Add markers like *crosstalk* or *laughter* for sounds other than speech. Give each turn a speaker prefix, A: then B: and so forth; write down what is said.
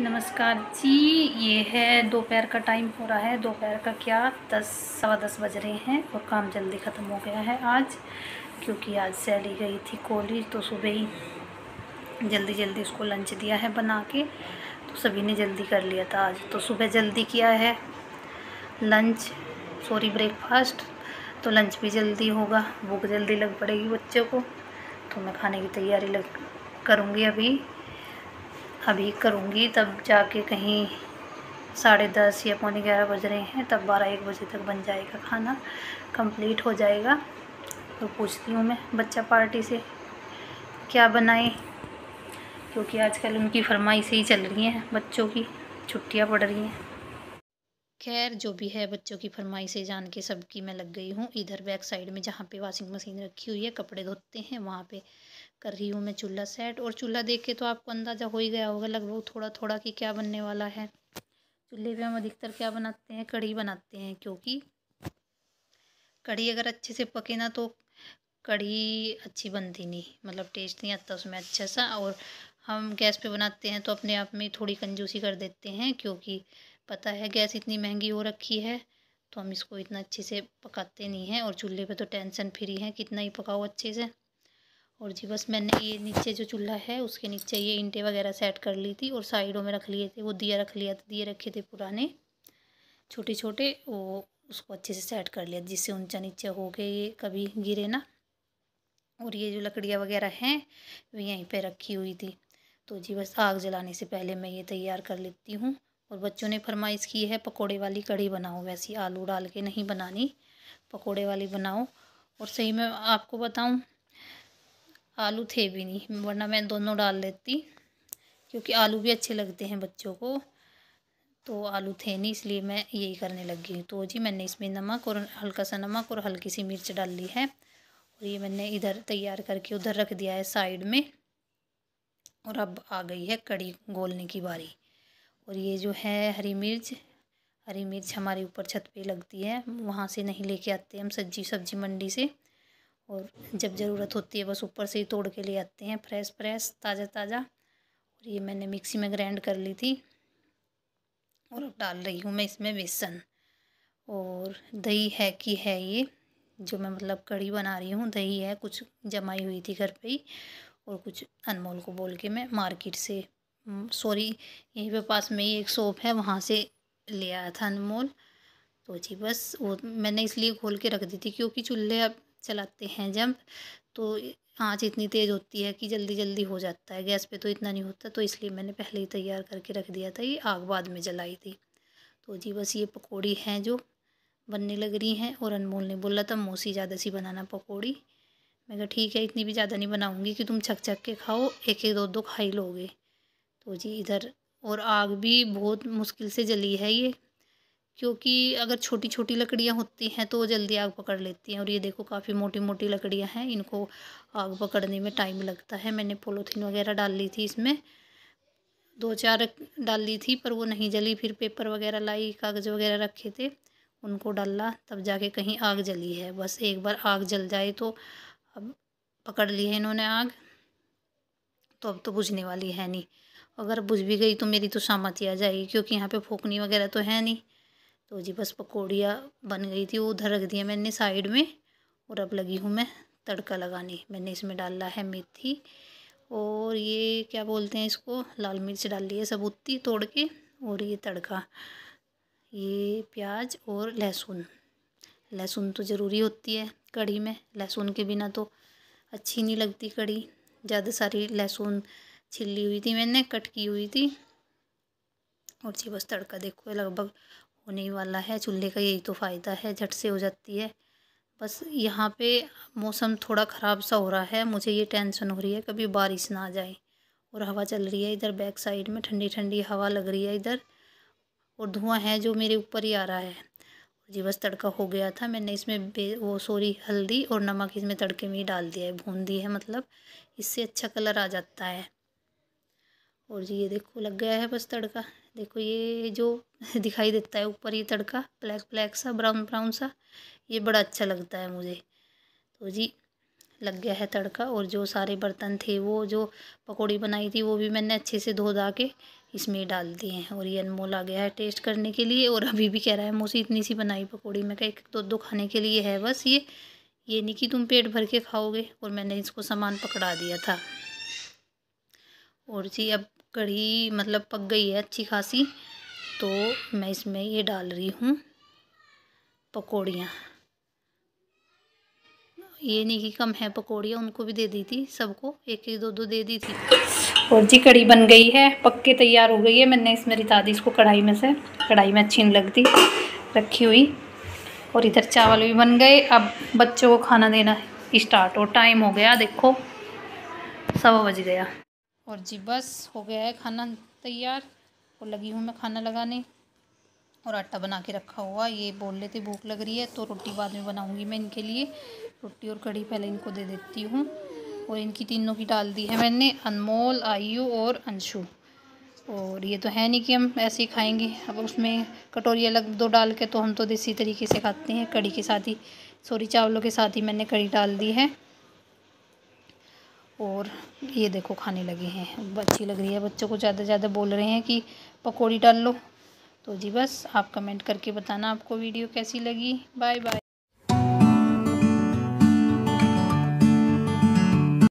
A: नमस्कार जी ये है दोपहर का टाइम हो रहा है दोपहर का क्या दस सवा दस बज रहे हैं और काम जल्दी ख़त्म हो गया है आज क्योंकि आज सैली गई थी कॉलेज तो सुबह ही जल्दी जल्दी उसको लंच दिया है बना के तो सभी ने जल्दी कर लिया था आज तो सुबह जल्दी किया है लंच सॉरी ब्रेकफास्ट तो लंच भी जल्दी होगा भूख जल्दी लग पड़ेगी बच्चे को तो मैं खाने की तैयारी लग करूँगी अभी अभी करूँगी तब जाके कहीं साढ़े दस या पौने ग्यारह बज रहे हैं तब बारह एक बजे तक बन जाएगा खाना कंप्लीट हो जाएगा तो पूछती हूँ मैं बच्चा पार्टी से क्या बनाए क्योंकि आजकल उनकी फरमाइश ही चल रही हैं बच्चों की छुट्टियाँ पड़ रही हैं खैर जो भी है बच्चों की से जान के सबकी मैं लग गई हूँ इधर बैक साइड में जहाँ पे वॉशिंग मशीन रखी हुई है कपड़े धोते हैं वहाँ पे कर रही हूँ मैं चूल्हा सेट और चूल्हा देख के तो आपको अंदाज़ा हो ही गया होगा लगभग थोड़ा थोड़ा कि क्या बनने वाला है चूल्हे पे हम अधिकतर क्या बनाते हैं कढ़ी बनाते हैं क्योंकि कढ़ी अगर अच्छे से पके ना तो कढ़ी अच्छी बनती नहीं मतलब टेस्ट नहीं आता उसमें अच्छा सा और हम गैस पे बनाते हैं तो अपने आप में थोड़ी कंजूसी कर देते हैं क्योंकि पता है गैस इतनी महंगी हो रखी है तो हम इसको इतना अच्छे से पकाते नहीं हैं और चूल्हे पे तो टेंशन फ्री है कितना ही पकाओ अच्छे से और जी बस मैंने ये नीचे जो चूल्हा है उसके नीचे ये इंटे वगैरह सेट कर ली थी और साइडों में रख लिए थे वो दिया रख लिया था दिए रखे थे पुराने छोटे छोटे वो उसको अच्छे से सेट कर लिया जिससे ऊंचा नीचे हो के ये कभी गिरे ना और ये जो लकड़ियाँ वगैरह हैं वो यहीं पर रखी हुई थी तो जी बस आग जलाने से पहले मैं ये तैयार कर लेती हूँ और बच्चों ने फरमाइश की है पकोड़े वाली कड़ी बनाओ वैसी आलू डाल के नहीं बनानी पकोड़े वाली बनाओ और सही मैं आपको बताऊँ आलू थे भी नहीं वरना मैं दोनों डाल लेती क्योंकि आलू भी अच्छे लगते हैं बच्चों को तो आलू थे नहीं इसलिए मैं यही करने लगी तो जी मैंने इसमें नमक और हल्का सा नमक और हल्की सी मिर्च डाल ली है और ये मैंने इधर तैयार करके उधर रख दिया है साइड में और अब आ गई है कड़ी गोलने की बारी और ये जो है हरी मिर्च हरी मिर्च हमारे ऊपर छत पे लगती है वहाँ से नहीं लेके आते हम सब्जी सब्जी मंडी से और जब ज़रूरत होती है बस ऊपर से ही तोड़ के ले आते हैं फ्रेश फ्रेश ताज़ा ताज़ा और ये मैंने मिक्सी में ग्राइंड कर ली थी और अब डाल रही हूँ मैं इसमें बेसन और दही है कि है ये जो मैं मतलब कड़ी बना रही हूँ दही है कुछ जमाई हुई थी घर पे ही और कुछ अनमोल को बोल के मैं मार्केट से सॉरी यहीं पे पास में ही एक शॉप है वहाँ से ले आया था अनमोल तो जी बस वो मैंने इसलिए खोल के रख दी थी क्योंकि चूल्हे अब चलाते हैं जंप तो आँच इतनी तेज़ होती है कि जल्दी जल्दी हो जाता है गैस पे तो इतना नहीं होता तो इसलिए मैंने पहले ही तैयार करके रख दिया था ये आग बाद में जलाई थी तो जी बस ये पकौड़ी हैं जो बनने लग रही हैं और अनमोल ने बोला था मौसी ज़्यादा सी बनाना पकौड़ी मैं कहा ठीक है इतनी भी ज़्यादा नहीं बनाऊँगी कि तुम छक छक के खाओ एक एक दो दो खाई लोगे तो जी इधर और आग भी बहुत मुश्किल से जली है ये क्योंकि अगर छोटी छोटी लकड़ियाँ होती हैं तो वो जल्दी आग पकड़ लेती हैं और ये देखो काफ़ी मोटी मोटी लकड़ियाँ हैं इनको आग पकड़ने में टाइम लगता है मैंने पोलोथीन वगैरह डाल ली थी इसमें दो चार डाल ली थी पर वो नहीं जली फिर पेपर वगैरह लाई कागज़ वगैरह रखे थे उनको डाला तब जाके कहीं आग जली है बस एक बार आग जल जाए तो अब पकड़ ली है इन्होंने आग तो अब तो बुझने वाली है नहीं अगर बुझ भी गई तो मेरी तो सामती ही आ जाएगी क्योंकि यहाँ पे फूकनी वगैरह तो है नहीं तो जी बस पकौड़िया बन गई थी वो उधर रख दिया मैंने साइड में और अब लगी हूँ मैं तड़का लगाने मैंने इसमें डाला है मेथी और ये क्या बोलते हैं इसको लाल मिर्च डाल ली है सबूती तोड़ के और ये तड़का ये प्याज और लहसुन लहसुन तो ज़रूरी होती है कढ़ी में लहसुन के बिना तो अच्छी नहीं लगती कढ़ी ज़्यादा सारी लहसुन छिली हुई थी मैंने कट की हुई थी और जी बस तड़का देखो लगभग होने वाला है चूल्हे का यही तो फ़ायदा है झट से हो जाती है बस यहाँ पे मौसम थोड़ा ख़राब सा हो रहा है मुझे ये टेंशन हो रही है कभी बारिश ना आ जाए और हवा चल रही है इधर बैक साइड में ठंडी ठंडी हवा लग रही है इधर और धुआं है जो मेरे ऊपर ही आ रहा है जी बस तड़का हो गया था मैंने इसमें वो सॉरी हल्दी और नमक इसमें तड़के में ही डाल दिया है भून दी है मतलब इससे अच्छा कलर आ जाता है और जी ये देखो लग गया है बस तड़का देखो ये जो *laughs* दिखाई देता है ऊपर ये तड़का ब्लैक ब्लैक सा ब्राउन ब्राउन सा ये बड़ा अच्छा लगता है मुझे तो जी लग गया है तड़का और जो सारे बर्तन थे वो जो पकौड़ी बनाई थी वो भी मैंने अच्छे से धो धा के इसमें डाल दिए हैं और ये अनमोल आ गया है टेस्ट करने के लिए और अभी भी कह रहा है मुझे इतनी सी बनाई पकौड़ी मैं कह एक दो दो खाने के लिए है बस ये ये नहीं कि तुम पेट भर के खाओगे और मैंने इसको सामान पकड़ा दिया था और जी अब कढ़ी मतलब पक गई है अच्छी खासी तो मैं इसमें ये डाल रही हूँ पकौड़ियाँ ये नहीं कि कम है पकौड़ियाँ उनको भी दे दी थी सबको एक एक दो दो दे दी थी और जी कड़ी बन गई है पक्के तैयार हो गई है मैंने इसमें रिता दी इसको कढ़ाई में से कढ़ाई में अच्छी नहीं लगती रखी हुई और इधर चावल भी बन गए अब बच्चों को खाना देना स्टार्ट हो टाइम हो गया देखो सवा बज गया और जी बस हो गया है खाना तैयार और लगी हूँ मैं खाना लगाने और आटा बना के रखा हुआ ये बोल लेते भूख लग रही है तो रोटी बाद में बनाऊँगी मैं इनके लिए रोटी और कढ़ी पहले इनको दे देती हूँ और इनकी तीनों की डाल दी है मैंने अनमोल आयु और अंशु और ये तो है नहीं कि हम ऐसे ही खाएंगे अब उसमें कटोरी अलग दो डाल के तो हम तो देसी तरीके से खाते हैं कढ़ी के साथ ही सॉरी चावलों के साथ ही मैंने कढ़ी डाल दी है और ये देखो खाने लगे हैं अच्छी लग रही है बच्चों को ज़्यादा से ज़्यादा बोल रहे हैं कि पकौड़ी डाल लो तो जी बस आप कमेंट करके बताना आपको वीडियो कैसी लगी बाय बाय